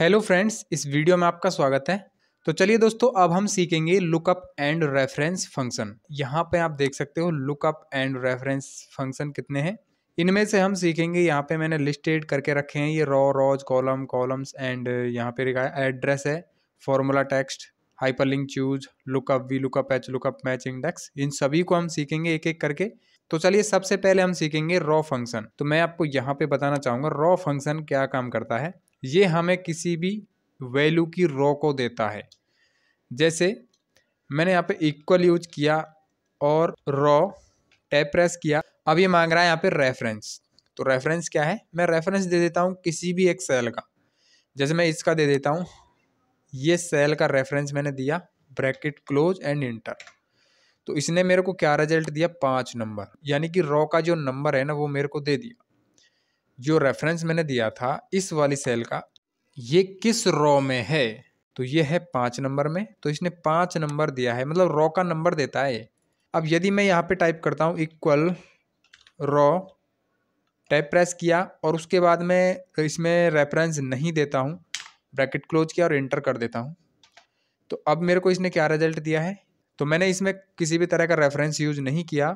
hello friends इस video में आपका स्वागत है तो चलिए दोस्तों अब हम सीखेंगे लुकअप एंड रेफरेंस फंक्शन यहाँ पे आप देख सकते हो लुकअप एंड रेफरेंस फंक्शन कितने हैं इनमें से हम सीखेंगे यहाँ पे मैंने लिस्टेड करके रखे हैं ये row rows column columns and यहाँ पे लिखा है एड्रेस है formula text hyperlink choose lookup V lookup H lookup match index इन सभी को हम सीखेंगे एक एक करके तो चलिए सबसे पहले हम सीखेंगे रॉ फंक्शन तो मैं आपको यहाँ पे बताना चाहूँगा रॉ फंक्शन क्या काम करता है ये हमें किसी भी वैल्यू की रो को देता है जैसे मैंने यहाँ पे इक्वल यूज किया और रॉ टैप प्रेस किया अब ये मांग रहा है यहाँ पे रेफरेंस तो रेफरेंस क्या है मैं रेफरेंस दे देता हूँ किसी भी एक सेल का जैसे मैं इसका दे देता हूँ ये सेल का रेफरेंस मैंने दिया ब्रैकेट क्लोज एंड इंटर तो इसने मेरे को क्या रिजल्ट दिया पाँच नंबर यानी कि रॉ का जो नंबर है ना वो मेरे को दे दिया जो रेफरेंस मैंने दिया था इस वाली सेल का ये किस रॉ में है तो ये है पाँच नंबर में तो इसने पाँच नंबर दिया है मतलब रॉ का नंबर देता है अब यदि मैं यहाँ पे टाइप करता हूँ इक्वल रॉ टाइप प्रेस किया और उसके बाद मैं इसमें रेफरेंस नहीं देता हूँ ब्रैकेट क्लोज किया और इंटर कर देता हूँ तो अब मेरे को इसने क्या रिजल्ट दिया है तो मैंने इसमें किसी भी तरह का रेफरेंस यूज नहीं किया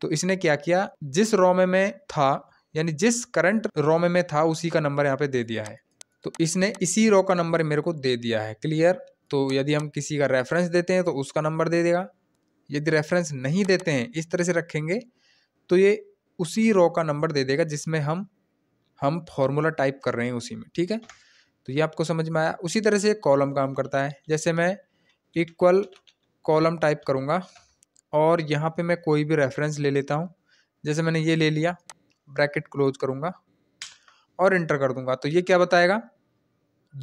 तो इसने क्या किया जिस रॉ में मैं था यानी जिस करंट रॉ में मैं था उसी का नंबर यहाँ पे दे दिया है तो इसने इसी रॉ का नंबर मेरे को दे दिया है क्लियर तो यदि हम किसी का रेफरेंस देते हैं तो उसका नंबर दे देगा यदि रेफरेंस नहीं देते हैं इस तरह से रखेंगे तो ये उसी रॉ का नंबर दे देगा जिसमें हम हम फॉर्मूला टाइप कर रहे हैं उसी में ठीक है तो ये आपको समझ में आया उसी तरह से कॉलम काम करता है जैसे मैं इक्वल कॉलम टाइप करूँगा और यहाँ पे मैं कोई भी रेफरेंस ले लेता हूँ जैसे मैंने ये ले लिया ब्रैकेट क्लोज करूँगा और इंटर कर दूंगा तो ये क्या बताएगा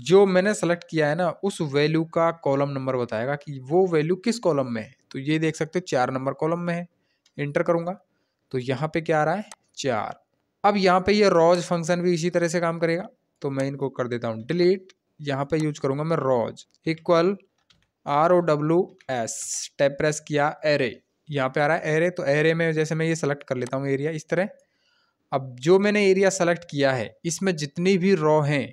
जो मैंने सेलेक्ट किया है ना उस वैल्यू का कॉलम नंबर बताएगा कि वो वैल्यू किस कॉलम में है तो ये देख सकते हो चार नंबर कॉलम में है इंटर करूँगा तो यहाँ पे क्या आ रहा है चार अब यहाँ पे ये रॉज फंक्शन भी इसी तरह से काम करेगा तो मैं इनको कर देता हूँ डिलीट यहाँ पे यूज करूँगा मैं rows equal R O W S tap press किया एरे यहाँ पे आ रहा है एरे तो एरे में जैसे मैं ये सेलेक्ट कर लेता हूँ एरिया इस तरह अब जो मैंने एरिया सेलेक्ट किया है इसमें जितनी भी रॉ हैं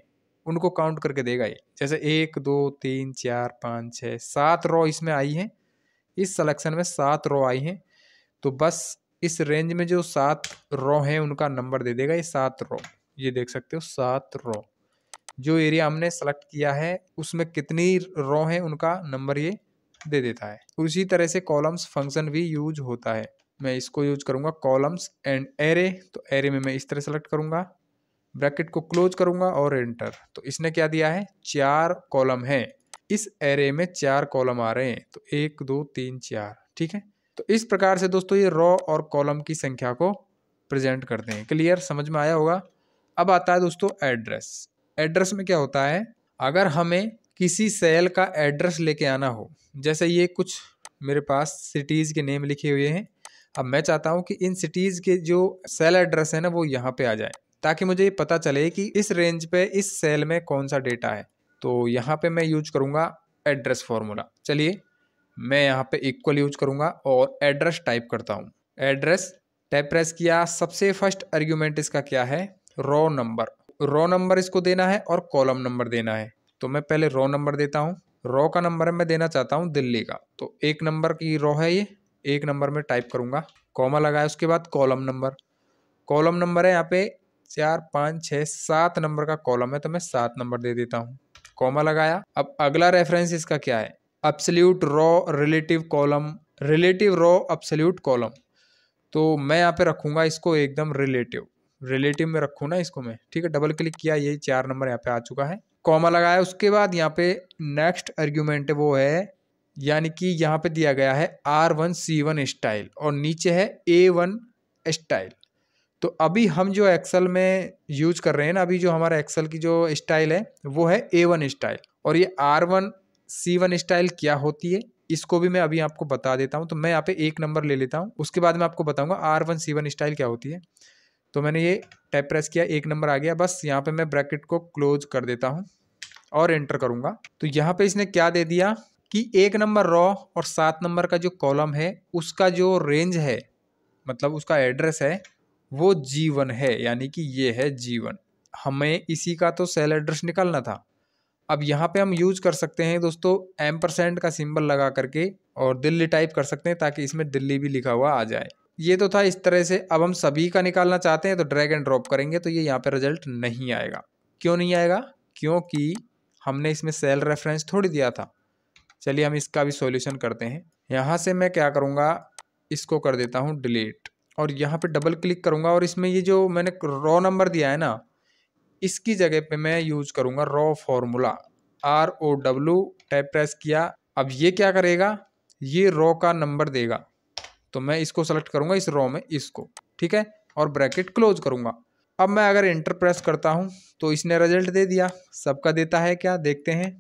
उनको काउंट करके देगा ये जैसे एक दो तीन चार पाँच छः सात रॉ इसमें आई हैं इस सलेक्शन में सात रॉ आई हैं तो बस इस रेंज में जो सात रॉ हैं उनका नंबर दे देगा ये सात रॉ ये देख सकते हो सात रॉ जो एरिया हमने सेलेक्ट किया है उसमें कितनी रॉ हैं उनका नंबर ये दे देता है उसी तरह से कॉलम्स फंक्शन भी यूज होता है मैं इसको यूज करूँगा कॉलम्स एंड एरे तो एरे में मैं इस तरह सेलेक्ट करूँगा ब्रैकेट को क्लोज करूँगा और एंटर तो इसने क्या दिया है चार कॉलम है इस एरे में चार कॉलम आ रहे हैं तो एक दो तीन चार ठीक है तो इस प्रकार से दोस्तों ये रॉ और कॉलम की संख्या को प्रेजेंट करते हैं क्लियर समझ में आया होगा अब आता है दोस्तों एड्रेस एड्रेस में क्या होता है अगर हमें किसी सेल का एड्रेस लेके आना हो जैसे ये कुछ मेरे पास सिटीज़ के नेम लिखे हुए हैं अब मैं चाहता हूँ कि इन सिटीज़ के जो सेल एड्रेस है ना वो यहाँ पे आ जाए ताकि मुझे ये पता चले कि इस रेंज पे इस सेल में कौन सा डेटा है तो यहाँ पे मैं यूज करूँगा एड्रेस फार्मूला चलिए मैं यहाँ पे इक्वल यूज करूँगा और एड्रेस टाइप करता हूँ एड्रेस टाइप प्रेस किया सबसे फर्स्ट आर्ग्यूमेंट इसका क्या है रॉ नंबर रॉ नंबर इसको देना है और कॉलम नंबर देना है तो मैं पहले रॉ नंबर देता हूँ रॉ का नंबर मैं देना चाहता हूँ दिल्ली का तो एक नंबर की रॉ है ये एक नंबर में टाइप करूँगा कॉमा लगाया उसके बाद कॉलम नंबर कॉलम नंबर है यहाँ पे चार पाँच छः सात नंबर का कॉलम है तो मैं सात नंबर दे देता हूँ कॉमा लगाया अब अगला रेफरेंस इसका क्या है absolute row relative column relative row absolute column तो मैं यहाँ पे रखूँगा इसको एकदम रिलेटिव रिलेटिव में रखूँ ना इसको मैं ठीक है डबल क्लिक किया ये चार नंबर यहाँ पे आ चुका है कॉमा लगाया उसके बाद यहाँ पे नेक्स्ट आर्ग्यूमेंट वो है यानी कि यहाँ पे दिया गया है R one C one style और नीचे है ए वन स्टाइल तो अभी हम जो एक्सेल में यूज कर रहे हैं ना अभी जो हमारा एक्सेल की जो स्टाइल है वो है ए वन स्टाइल और ये R one C one style क्या होती है इसको भी मैं अभी आपको बता देता हूँ तो मैं यहाँ पे एक नंबर ले लेता हूँ उसके बाद मैं आपको बताऊँगा R one C one style क्या होती है तो मैंने ये टाइप प्रेस किया एक नंबर आ गया बस यहाँ पे मैं ब्रैकेट को क्लोज कर देता हूँ और एंटर करूँगा तो यहाँ पे इसने क्या दे दिया कि एक नंबर रॉ और सात नंबर का जो कॉलम है उसका जो रेंज है मतलब उसका एड्रेस है वो जी वन है यानी कि ये है जी वन हमें इसी का तो सेल एड्रेस निकालना था अब यहाँ पे हम यूज कर सकते हैं दोस्तों एम परसेंट का सिंबल लगा करके और दिल्ली टाइप कर सकते हैं ताकि इसमें दिल्ली भी लिखा हुआ आ जाए ये तो था इस तरह से अब हम सभी का निकालना चाहते हैं तो ड्रैग एंड ड्रॉप करेंगे तो ये यहाँ पे रिजल्ट नहीं आएगा क्यों नहीं आएगा क्योंकि हमने इसमें सेल रेफरेंस थोड़ी दिया था चलिए हम इसका भी सॉल्यूशन करते हैं यहाँ से मैं क्या करूँगा इसको कर देता हूँ डिलीट और यहाँ पे डबल क्लिक करूँगा और इसमें ये जो मैंने रॉ नंबर दिया है ना इसकी जगह पे मैं यूज करूँगा row formula R O W type press किया अब ये क्या करेगा ये रॉ का नंबर देगा तो मैं इसको सेलेक्ट करूँगा इस रॉ में इसको ठीक है और ब्रैकेट क्लोज करूँगा अब मैं अगर इंटर प्रेस करता हूँ तो इसने रिजल्ट दे दिया सबका देता है क्या देखते हैं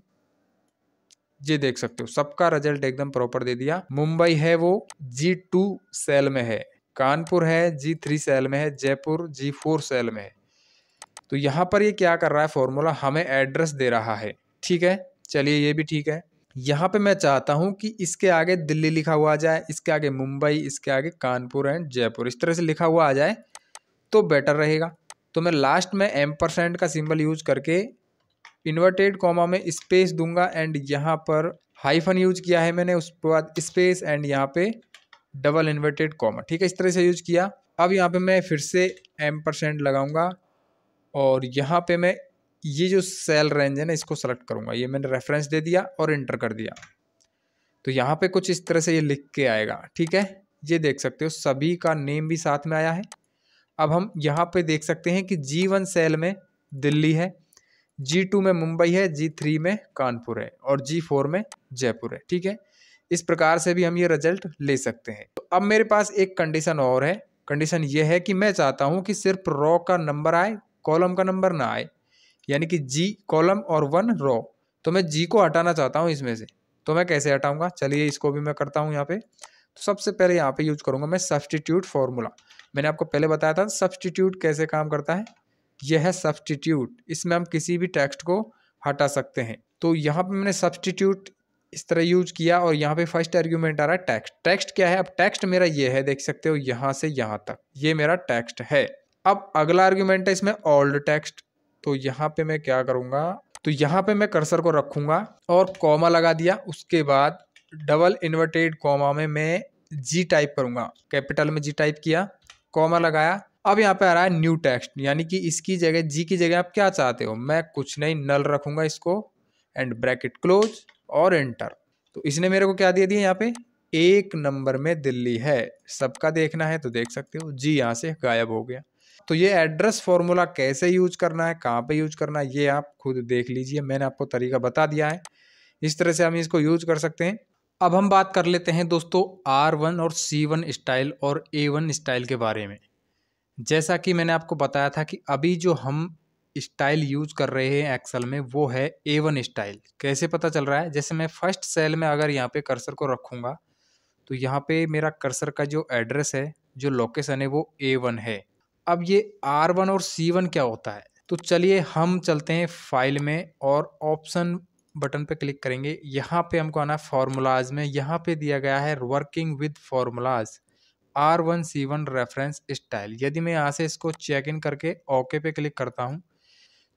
ये देख सकते हो सबका रिजल्ट एकदम प्रॉपर दे दिया मुंबई है वो जी टू सेल में है कानपुर है जी थ्री सेल में है जयपुर जी फोर सेल में है तो यहाँ पर ये क्या कर रहा है फॉर्मूला हमें एड्रेस दे रहा है ठीक है चलिए ये भी ठीक है यहाँ पे मैं चाहता हूँ कि इसके आगे दिल्ली लिखा हुआ आ जाए इसके आगे मुंबई इसके आगे कानपुर एंड जयपुर इस तरह से लिखा हुआ आ जाए तो बेटर रहेगा तो मैं लास्ट में एम परसेंट का सिंबल यूज करके इन्वर्टेड कॉमा में स्पेस दूंगा एंड यहाँ पर हाइफन यूज किया है मैंने उसके बाद स्पेस एंड यहाँ पे डबल इन्वर्टेड कॉमा ठीक है इस तरह से यूज किया अब यहाँ पे मैं फिर से एम परसेंट लगाऊंगा और यहाँ पे मैं ये जो सेल रेंज है ना इसको सेलेक्ट करूँगा ये मैंने रेफरेंस दे दिया और इंटर कर दिया तो यहाँ पे कुछ इस तरह से ये लिख के आएगा ठीक है ये देख सकते हो सभी का नेम भी साथ में आया है अब हम यहाँ पे देख सकते हैं कि जी वन सेल में दिल्ली है जी टू में मुंबई है जी थ्री में कानपुर है और जी फोर में जयपुर है ठीक है इस प्रकार से भी हम ये रिजल्ट ले सकते हैं तो अब मेरे पास एक कंडीशन और है कंडीशन ये है कि मैं चाहता हूँ कि सिर्फ रॉ का नंबर आए कॉलम का नंबर ना आए यानी कि जी कॉलम और वन रॉ तो मैं जी को हटाना चाहता हूँ इसमें से तो मैं कैसे हटाऊंगा चलिए इसको भी मैं करता हूँ यहाँ पे तो सबसे पहले यहाँ पे यूज करूँगा मैं सब्सटीट्यूट फॉर्मूला मैंने आपको पहले बताया था सब्सटीट्यूट कैसे काम करता है यह सब्सटीट्यूट इसमें हम किसी भी टेक्स्ट को हटा सकते हैं तो यहाँ पे मैंने सब्सटीट्यूट इस तरह यूज किया और यहाँ पे फर्स्ट आर्ग्यूमेंट आ रहा है टेक्स्ट टेक्स्ट क्या है अब टेक्स्ट मेरा ये है देख सकते हो यहाँ से यहाँ तक ये मेरा टेक्स्ट है अब अगला आर्ग्यूमेंट है इसमें ओल्ड टेक्स्ट तो यहाँ पे मैं क्या करूँगा तो यहाँ पे मैं कर्सर को रखूंगा और कॉमा लगा दिया उसके बाद डबल इन्वर्टेड कॉमा में मैं जी टाइप करूंगा कैपिटल में जी टाइप किया कॉमा लगाया अब यहाँ पे आ रहा है न्यू टेक्स्ट यानी कि इसकी जगह जी की जगह आप क्या चाहते हो मैं कुछ नहीं नल रखूँगा इसको एंड ब्रैकेट क्लोज और एंटर तो इसने मेरे को क्या दे दिया यहाँ पे एक नंबर में दिल्ली है सबका देखना है तो देख सकते हो जी यहाँ से गायब हो गया तो ये एड्रेस फॉर्मूला कैसे यूज करना है कहाँ पे यूज करना है ये आप खुद देख लीजिए मैंने आपको तरीका बता दिया है इस तरह से हम इसको यूज कर सकते हैं अब हम बात कर लेते हैं दोस्तों आर वन और सी वन स्टाइल और ए वन स्टाइल के बारे में जैसा कि मैंने आपको बताया था कि अभी जो हम स्टाइल यूज़ कर रहे हैं एक्सल में वो है ए वन स्टाइल कैसे पता चल रहा है जैसे मैं फर्स्ट सेल में अगर यहाँ पे कर्सर को रखूँगा तो यहाँ पे मेरा कर्सर का जो एड्रेस है जो लोकेशन है वो ए वन है अब ये आर वन और सी वन क्या होता है तो चलिए हम चलते हैं फाइल में और ऑप्शन बटन पे क्लिक करेंगे यहाँ पे हमको आना है फार्मूलाज में यहाँ पे दिया गया है working with formulas R one C one reference style यदि मैं यहाँ से इसको चेक इन करके ओके पे क्लिक करता हूँ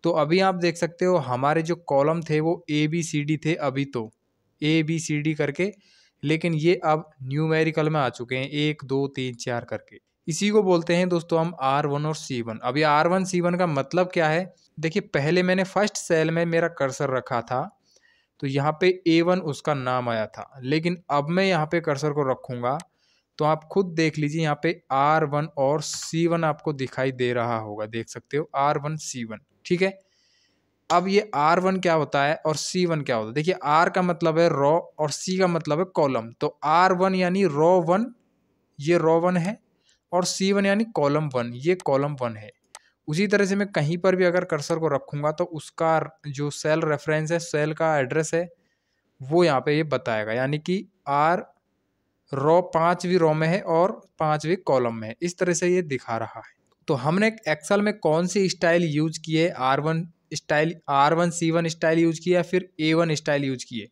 तो अभी आप देख सकते हो हमारे जो कॉलम थे वो ए बी सी डी थे अभी तो ए बी सी डी करके लेकिन ये अब न्यूमेरिकल में आ चुके हैं एक दो तीन चार करके इसी को बोलते हैं दोस्तों हम आर वन और सी वन अभी आर वन सी वन का मतलब क्या है देखिए पहले मैंने फर्स्ट सेल में मेरा कर्सर रखा था तो यहाँ पे ए वन उसका नाम आया था लेकिन अब मैं यहाँ पे कर्सर को रखूँगा तो आप खुद देख लीजिए यहाँ पे आर वन और सी वन आपको दिखाई दे रहा होगा देख सकते हो आर वन सी वन ठीक है अब ये आर वन क्या होता है और सी वन क्या होता है देखिए आर का मतलब है रॉ और सी का मतलब है कॉलम तो R1 यानी रॉ वन ये रॉ वन है और सी वन यानी कॉलम वन ये कॉलम वन है उसी तरह से मैं कहीं पर भी अगर कर्सर को रखूँगा तो उसका जो सेल रेफरेंस है सेल का एड्रेस है वो यहाँ पे ये बताएगा यानी कि आर रो पाँच भी रॉ में है और पाँच भी कॉलम में है इस तरह से ये दिखा रहा है तो हमने एक्सेल में कौन सी स्टाइल यूज किए R one style R one C one style use किया फिर ए वन स्टाइल यूज किए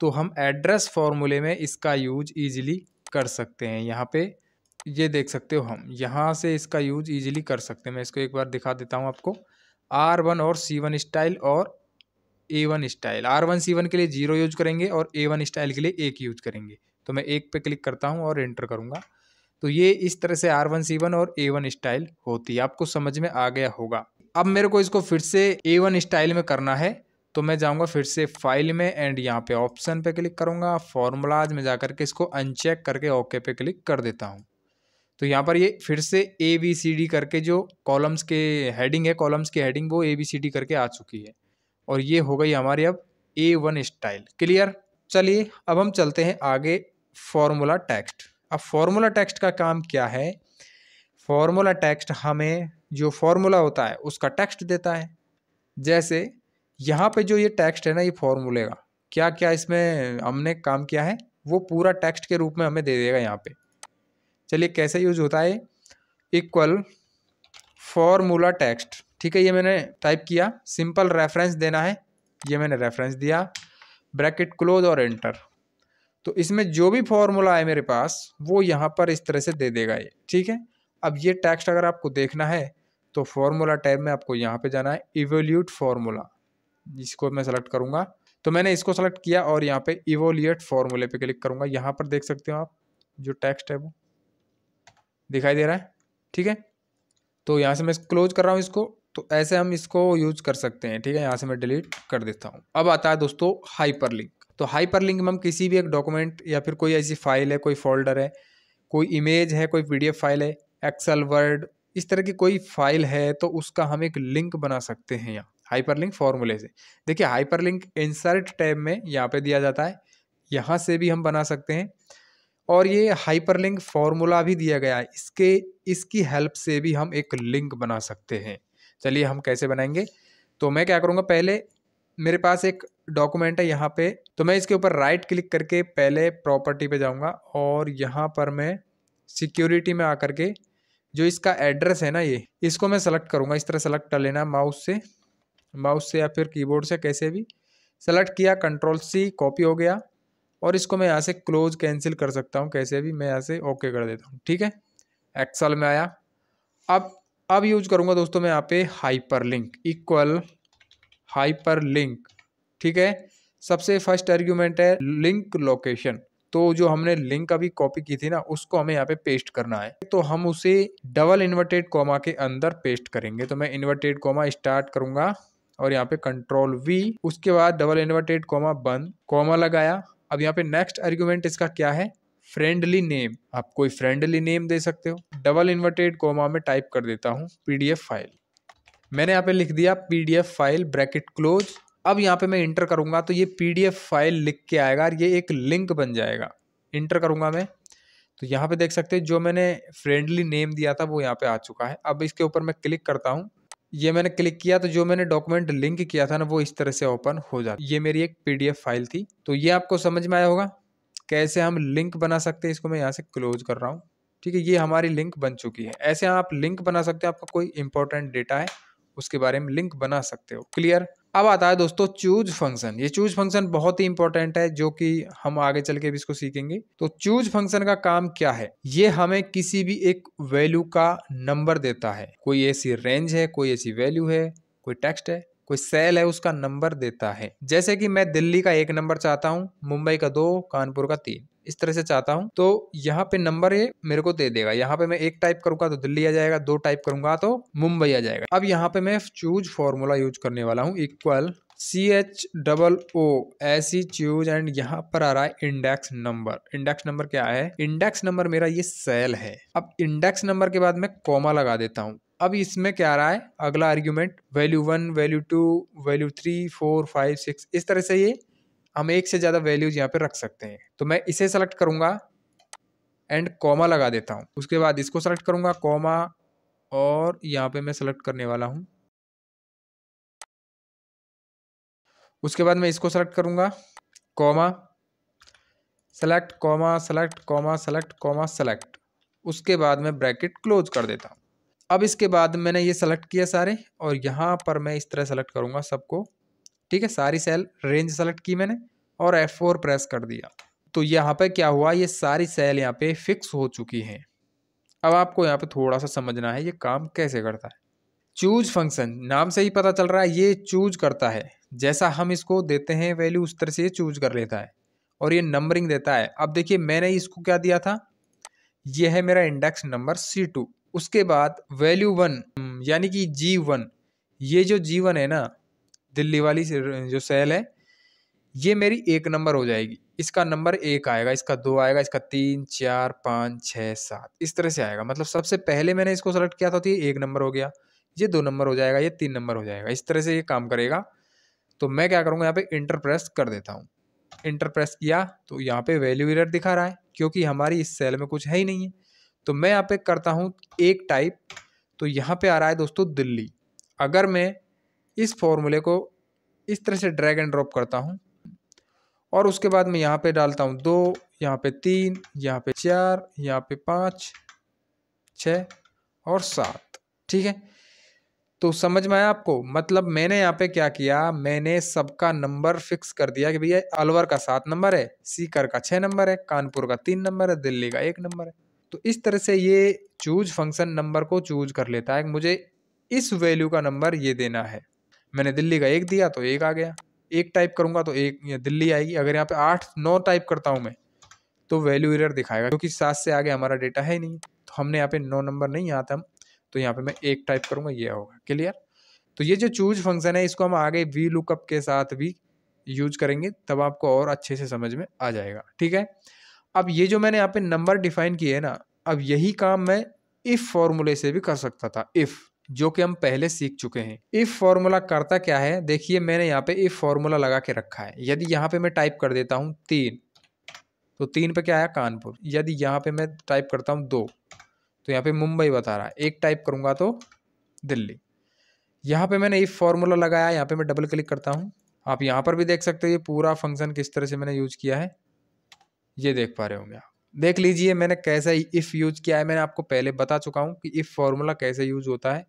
तो हम एड्रेस फॉर्मूले में इसका यूज इजीली कर सकते हैं यहाँ पे ये देख सकते हो हम यहाँ से इसका यूज इजीली कर सकते हैं मैं इसको एक बार दिखा देता हूँ आपको आर वन और सी वन स्टाइल और A one style R one C one के लिए जीरो यूज करेंगे और ए वन स्टाइल के लिए एक यूज करेंगे तो मैं एक पे क्लिक करता हूँ और एंटर करूँगा तो ये इस तरह से आर वन सी वन और ए वन स्टाइल होती है आपको समझ में आ गया होगा अब मेरे को इसको फिर से ए वन स्टाइल में करना है तो मैं जाऊँगा फिर से फाइल में एंड यहाँ पे ऑप्शन पे क्लिक करूँगा फॉर्मूलाज में जा करके इसको अनचेक करके ओके पे क्लिक कर देता हूँ तो यहाँ पर ये फिर से ए बी सी डी करके जो कॉलम्स के हेडिंग है कॉलम्स की हेडिंग वो ए बी सी डी करके आ चुकी है और ये हो गई हमारी अब ए वन स्टाइल क्लियर चलिए अब हम चलते हैं आगे फॉर्मूला टेक्स्ट अब फॉर्मूला टेक्स्ट का काम क्या है फॉर्मूला टेक्स्ट हमें जो फॉर्मूला होता है उसका टेक्स्ट देता है जैसे यहाँ पे जो ये टेक्स्ट है ना ये फॉर्मूले का क्या क्या इसमें हमने काम किया है वो पूरा टेक्स्ट के रूप में हमें दे देगा यहाँ पे चलिए कैसे यूज होता है इक्वल फॉर्मूला टेक्स्ट ठीक है ये मैंने टाइप किया सिंपल रेफरेंस देना है ये मैंने रेफरेंस दिया ब्रैकेट क्लोज और एंटर तो इसमें जो भी फॉर्मूला है मेरे पास वो यहाँ पर इस तरह से दे देगा ये ठीक है अब ये टेक्स्ट अगर आपको देखना है तो फॉर्मूला टैब में आपको यहाँ पे जाना है इवोल्यूट फार्मूला इसको मैं सेलेक्ट करूँगा तो मैंने इसको सेलेक्ट किया और यहाँ पे इवोल्यूट फार्मूले पे क्लिक करूँगा यहाँ पर देख सकते हो आप जो टेक्स्ट है वो दिखाई दे रहा है ठीक है तो यहाँ से मैं क्लोज कर रहा हूँ इसको तो ऐसे हम इसको यूज कर सकते हैं ठीक है यहाँ से मैं डिलीट कर देता हूँ अब आता है दोस्तों हाइपर लिंक तो हाइपर लिंक में हम किसी भी एक डॉक्यूमेंट या फिर कोई ऐसी फाइल है कोई फोल्डर है कोई इमेज है कोई पीडीएफ फाइल है एक्सेल वर्ड इस तरह की कोई फाइल है तो उसका हम एक लिंक बना सकते हैं यहाँ हाइपर लिंक फॉर्मूले से देखिए हाइपर लिंक इंसर्ट टैब में यहाँ पे दिया जाता है यहाँ से भी हम बना सकते हैं और ये हाइपर लिंक फॉर्मूला भी दिया गया है इसके इसकी हेल्प से भी हम एक लिंक बना सकते हैं चलिए हम कैसे बनाएंगे तो मैं क्या करूँगा पहले मेरे पास एक डॉक्यूमेंट है यहाँ पे तो मैं इसके ऊपर राइट क्लिक करके पहले प्रॉपर्टी पे जाऊँगा और यहाँ पर मैं सिक्योरिटी में आकर के जो इसका एड्रेस है ना ये इसको मैं सेलेक्ट करूँगा इस तरह सेलेक्ट कर लेना माउस से माउस से या फिर कीबोर्ड से कैसे भी सेलेक्ट किया कंट्रोल सी कॉपी हो गया और इसको मैं यहाँ से क्लोज कैंसिल कर सकता हूँ कैसे भी मैं यहाँ से ओके कर देता हूँ ठीक है एक्सल में आया अब अब यूज करूँगा दोस्तों मैं यहाँ पे hyperlink equal hyperlink ठीक है सबसे फर्स्ट आर्ग्यूमेंट है लिंक लोकेशन तो जो हमने लिंक अभी कॉपी की थी ना उसको हमें यहाँ पे पेस्ट करना है तो हम उसे डबल इन्वर्टेड कॉमा के अंदर पेस्ट करेंगे तो मैं इन्वर्टेड कॉमा स्टार्ट करूंगा और यहाँ पे कंट्रोल वी उसके बाद डबल इन्वर्टेड कॉमा बंद कॉमा लगाया अब यहाँ पे नेक्स्ट आर्ग्यूमेंट इसका क्या है फ्रेंडली नेम आप कोई फ्रेंडली नेम दे सकते हो डबल इन्वर्टेड कॉमा में टाइप कर देता हूँ पी फाइल मैंने यहाँ पे लिख दिया पीडीएफ फाइल ब्रैकेट क्लोज अब यहाँ पे मैं इंटर करूँगा तो ये पीडीएफ फाइल लिख के आएगा और ये एक लिंक बन जाएगा इंटर करूँगा मैं तो यहाँ पे देख सकते हैं जो मैंने फ्रेंडली नेम दिया था वो यहाँ पे आ चुका है अब इसके ऊपर मैं क्लिक करता हूँ ये मैंने क्लिक किया तो जो मैंने डॉक्यूमेंट लिंक किया था ना वो इस तरह से ओपन हो जाता ये मेरी एक पी फाइल थी तो ये आपको समझ में आया होगा कैसे हम लिंक बना सकते हैं इसको मैं यहाँ से क्लोज कर रहा हूँ ठीक है ये हमारी लिंक बन चुकी है ऐसे आप लिंक बना सकते हैं आपका कोई इंपॉर्टेंट डेटा है उसके बारे में लिंक बना सकते हो क्लियर अब आता है दोस्तों चूज फंक्शन ये चूज फंक्शन बहुत ही इंपॉर्टेंट है जो कि हम आगे चल के भी इसको सीखेंगे तो चूज फंक्शन का काम क्या है ये हमें किसी भी एक वैल्यू का नंबर देता है कोई ऐसी रेंज है कोई ऐसी वैल्यू है कोई टेक्स्ट है कोई सेल है उसका नंबर देता है जैसे कि मैं दिल्ली का एक नंबर चाहता हूँ मुंबई का दो कानपुर का तीन इस तरह से चाहता हूँ तो यहाँ पे नंबर ये मेरे को दे देगा यहाँ पे मैं एक टाइप करूंगा तो दिल्ली आ जाएगा दो टाइप करूंगा तो मुंबई आ जाएगा अब यहाँ पे मैं चूज फॉर्मूला यूज करने वाला हूँ equal C H double O ऐसी चूज एंड यहाँ पर आ रहा है इंडेक्स नंबर इंडेक्स नंबर क्या है इंडेक्स नंबर मेरा ये सेल है अब इंडेक्स नंबर के बाद मैं कॉमा लगा देता हूँ अब इसमें क्या आ रहा है अगला argument value one value two value three four five six इस तरह से ये हम एक से ज़्यादा वैल्यूज यहाँ पर रख सकते हैं तो मैं इसे सेलेक्ट करूँगा एंड कॉमा लगा देता हूँ उसके बाद इसको सेलेक्ट करूँगा कॉमा और यहाँ पे मैं सेलेक्ट करने वाला हूँ उसके बाद मैं इसको सेलेक्ट करूँगा comma select comma select comma select comma select उसके बाद मैं ब्रैकेट क्लोज कर देता हूँ अब इसके बाद मैंने ये सेलेक्ट किया सारे और यहाँ पर मैं इस तरह सेलेक्ट करूँगा सबको ठीक है सारी सेल रेंज सेलेक्ट की मैंने और एफ फोर प्रेस कर दिया तो यहाँ पर क्या हुआ ये सारी सेल यहाँ पे फिक्स हो चुकी हैं अब आपको यहाँ पे थोड़ा सा समझना है ये काम कैसे करता है चूज फंक्शन नाम से ही पता चल रहा है ये चूज करता है जैसा हम इसको देते हैं वैल्यू उस तरह से ये चूज कर लेता है और ये नंबरिंग देता है अब देखिए मैंने इसको क्या दिया था ये है मेरा इंडेक्स नंबर सी टू उसके बाद वैल्यू वन यानी कि जी वन ये जो जी वन है ना दिल्ली वाली जो सेल है ये मेरी एक नंबर हो जाएगी इसका नंबर एक आएगा इसका दो आएगा इसका तीन चार पाँच छः सात इस तरह से आएगा मतलब सबसे पहले मैंने इसको सेलेक्ट किया था तो ये एक नंबर हो गया ये दो नंबर हो जाएगा ये तीन नंबर हो जाएगा इस तरह से ये काम करेगा तो मैं क्या करूँगा यहाँ पे इंटर प्रेस कर देता हूँ इंटर प्रेस किया तो यहाँ पे वैल्यू एरर दिखा रहा है क्योंकि हमारी इस सेल में कुछ है ही नहीं है तो मैं यहाँ पे करता हूँ एक टाइप तो यहाँ पे आ रहा है दोस्तों दिल्ली अगर मैं इस फॉर्मूले को इस तरह से ड्रैग एंड ड्रॉप करता हूँ और उसके बाद मैं यहाँ पे डालता हूँ दो यहाँ पे तीन यहाँ पे चार यहाँ पे पाँच छ और सात ठीक है तो समझ में आया आपको मतलब मैंने यहाँ पे क्या किया मैंने सबका नंबर फिक्स कर दिया कि भैया अलवर का सात नंबर है सीकर का छः नंबर है कानपुर का तीन नंबर है दिल्ली का एक नंबर है तो इस तरह से ये चूज फंक्शन नंबर को चूज कर लेता है मुझे इस वैल्यू का नंबर ये देना है मैंने दिल्ली का एक दिया तो एक आ गया एक टाइप करूँगा तो एक दिल्ली आएगी अगर यहाँ पे आठ नौ टाइप करता हूँ मैं तो वैल्यू एरर दिखाएगा क्योंकि सात से आगे हमारा डेटा है नहीं तो हमने यहाँ पे नौ नंबर नहीं आता हम तो यहाँ पे मैं एक टाइप करूँगा ये होगा क्लियर तो ये जो चूज फंक्शन है इसको हम आगे वी लुकअप के साथ भी यूज करेंगे तब आपको और अच्छे से समझ में आ जाएगा ठीक है अब ये जो मैंने यहाँ पे नंबर डिफाइन किए है ना अब यही काम मैं इफ़ फॉर्मूले से भी कर सकता था इफ़ जो कि हम पहले सीख चुके हैं इफ़ फार्मूला करता क्या है देखिए मैंने यहाँ पे इफ़ फार्मूला लगा के रखा है यदि यहाँ पे मैं टाइप कर देता हूँ तीन तो तीन पे क्या आया कानपुर यदि यहाँ पे मैं टाइप करता हूँ दो तो यहाँ पे मुंबई बता रहा है एक टाइप करूँगा तो दिल्ली यहाँ पे मैंने इफ़ फार्मूला लगाया यहाँ पे मैं डबल क्लिक करता हूँ आप यहाँ पर भी देख सकते हो ये पूरा फंक्शन किस तरह से मैंने यूज़ किया है ये देख पा रहे होंगे आप देख लीजिए मैंने कैसा इफ़ यूज़ किया है मैंने आपको पहले बता चुका हूँ कि इफ़ फार्मूला कैसे यूज़ होता है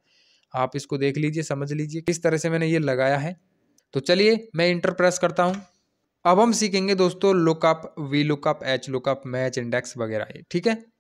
आप इसको देख लीजिए समझ लीजिए किस तरह से मैंने ये लगाया है तो चलिए मैं इंटर प्रेस करता हूँ अब हम सीखेंगे दोस्तों lookup V lookup H lookup match index वगैरह ये ठीक है